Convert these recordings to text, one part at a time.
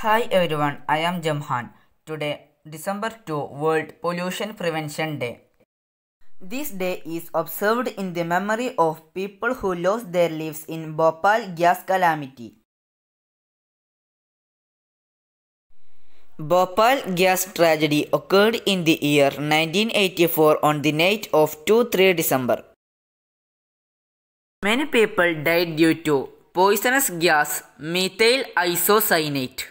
Hi everyone, I am Jamhan. Today, December 2, World Pollution Prevention Day. This day is observed in the memory of people who lost their lives in Bhopal gas calamity. Bhopal gas tragedy occurred in the year 1984 on the night of 2-3 December. Many people died due to poisonous gas methyl isocyanate.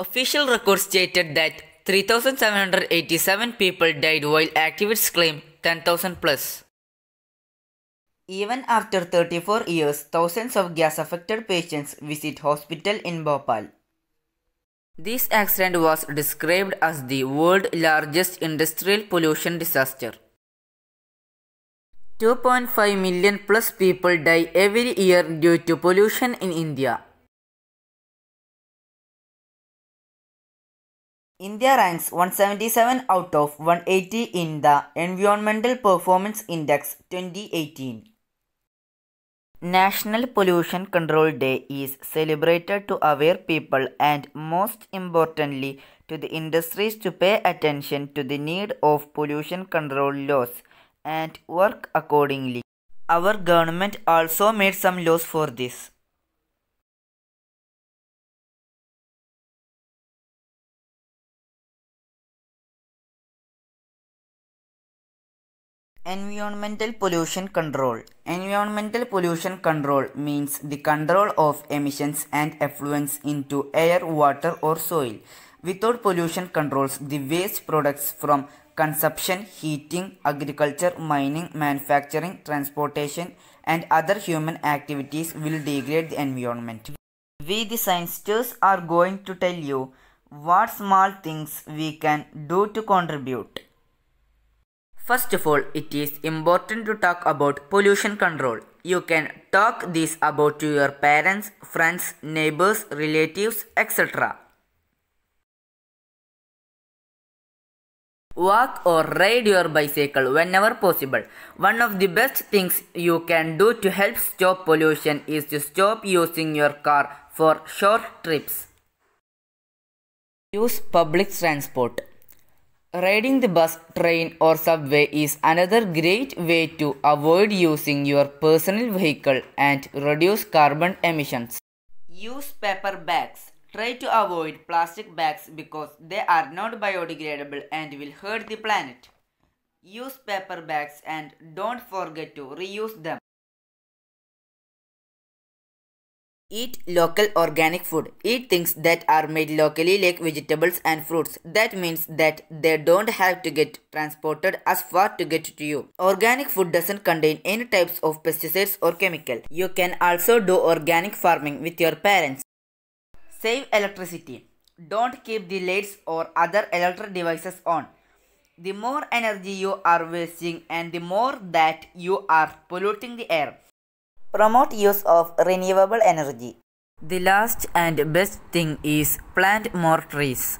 Official records stated that 3,787 people died while activists claim 10,000 plus. Even after 34 years, thousands of gas-affected patients visit hospital in Bhopal. This accident was described as the world's largest industrial pollution disaster. 2.5 million plus people die every year due to pollution in India. India ranks 177 out of 180 in the Environmental Performance Index 2018. National Pollution Control Day is celebrated to aware people and most importantly to the industries to pay attention to the need of pollution control laws and work accordingly. Our government also made some laws for this. Environmental pollution control. Environmental pollution control means the control of emissions and effluents into air, water or soil. Without pollution controls, the waste products from consumption, heating, agriculture, mining, manufacturing, transportation and other human activities will degrade the environment. We the scientists are going to tell you what small things we can do to contribute. First of all, it is important to talk about pollution control. You can talk this about to your parents, friends, neighbors, relatives, etc. Walk or ride your bicycle whenever possible. One of the best things you can do to help stop pollution is to stop using your car for short trips. Use public transport. Riding the bus, train or subway is another great way to avoid using your personal vehicle and reduce carbon emissions. Use paper bags. Try to avoid plastic bags because they are not biodegradable and will hurt the planet. Use paper bags and don't forget to reuse them. Eat local organic food. Eat things that are made locally like vegetables and fruits. That means that they don't have to get transported as far to get to you. Organic food doesn't contain any types of pesticides or chemical. You can also do organic farming with your parents. Save electricity. Don't keep the lights or other electric devices on. The more energy you are wasting and the more that you are polluting the air. Promote use of renewable energy. The last and best thing is plant more trees.